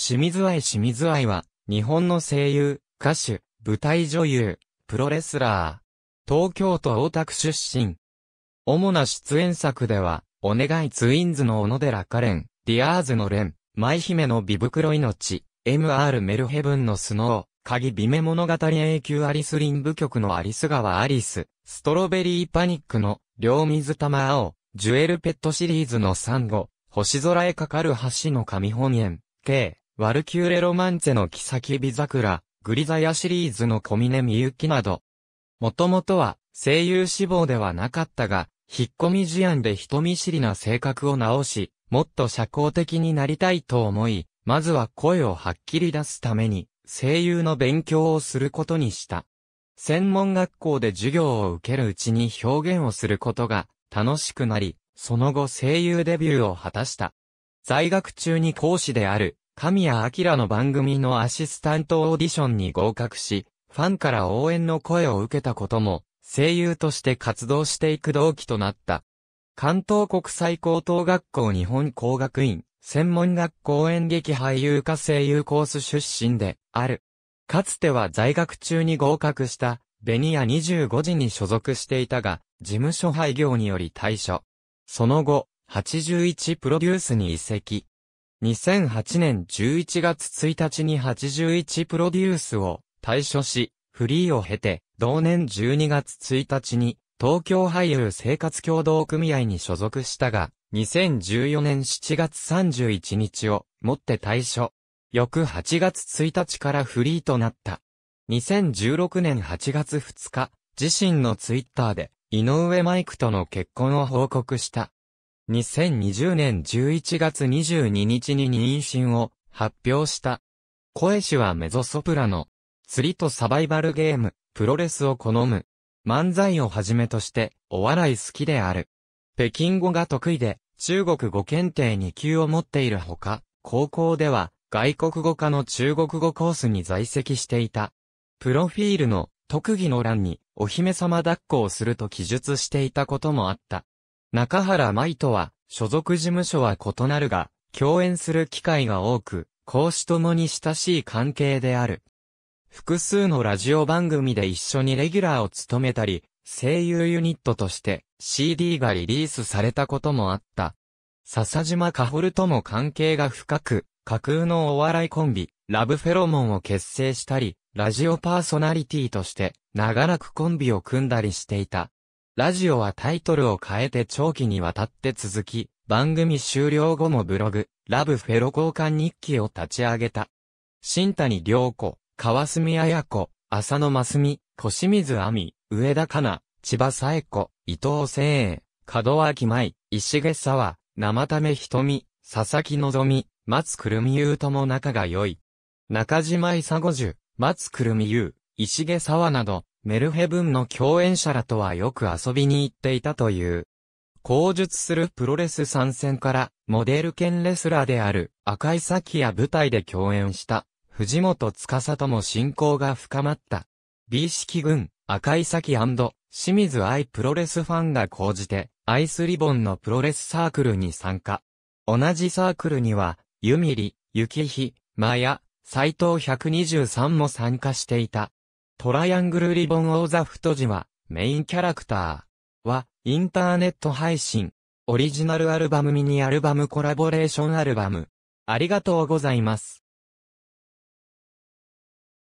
清水愛清水愛は、日本の声優、歌手、舞台女優、プロレスラー。東京都大田区出身。主な出演作では、お願いツインズの小野寺カレン、ディアーズのレン、舞姫の美袋命、MR メルヘブンのスノー、鍵美メ物語永久アリスリン部局のアリス川アリス、ストロベリーパニックの、両水玉青、ジュエルペットシリーズのサンゴ、星空へかかる橋の神本園、K、ワルキューレ・ロマンツェの妃ビ桜、グリザヤシリーズの小峰みゆきなど。もともとは声優志望ではなかったが、引っ込み事案で人見知りな性格を直し、もっと社交的になりたいと思い、まずは声をはっきり出すために、声優の勉強をすることにした。専門学校で授業を受けるうちに表現をすることが楽しくなり、その後声優デビューを果たした。在学中に講師である神谷明の番組のアシスタントオーディションに合格し、ファンから応援の声を受けたことも、声優として活動していく動機となった。関東国際高等学校日本工学院、専門学校演劇俳優科声優コース出身で、ある。かつては在学中に合格した、ベニア25時に所属していたが、事務所廃業により退所。その後、81プロデュースに移籍。2008年11月1日に81プロデュースを退所し、フリーを経て、同年12月1日に、東京俳優生活協同組合に所属したが、2014年7月31日をもって退所。翌8月1日からフリーとなった。2016年8月2日、自身のツイッターで、井上マイクとの結婚を報告した。2020年11月22日に妊娠を発表した。声氏はメゾソプラの釣りとサバイバルゲーム、プロレスを好む。漫才をはじめとしてお笑い好きである。北京語が得意で中国語検定2級を持っているほか、高校では外国語科の中国語コースに在籍していた。プロフィールの特技の欄にお姫様抱っこをすると記述していたこともあった。中原舞とは、所属事務所は異なるが、共演する機会が多く、講師ともに親しい関係である。複数のラジオ番組で一緒にレギュラーを務めたり、声優ユニットとして CD がリリースされたこともあった。笹島かほるとも関係が深く、架空のお笑いコンビ、ラブフェロモンを結成したり、ラジオパーソナリティとして長らくコンビを組んだりしていた。ラジオはタイトルを変えて長期にわたって続き、番組終了後もブログ、ラブフェロ交換日記を立ち上げた。新谷良子、川澄彩子、浅野真澄、小清水亜美、上田香奈、千葉紗恵子、伊藤聖英、門脇舞、石毛沢、生為瞳、佐々木希、松くるみ優とも仲が良い。中島伊佐五十、松くるみ優、石毛沢など、メルヘブンの共演者らとはよく遊びに行っていたという。口述するプロレス参戦から、モデル兼レスラーである赤井咲や舞台で共演した藤本司とも親交が深まった。美式軍、赤井咲清水愛プロレスファンが講じて、アイスリボンのプロレスサークルに参加。同じサークルには、ユミリ、ユキヒ、マヤ、斎藤123も参加していた。トライアングルリボンオーザ太字は、メインキャラクターは、インターネット配信、オリジナルアルバムミニアルバムコラボレーションアルバム。ありがとうございます。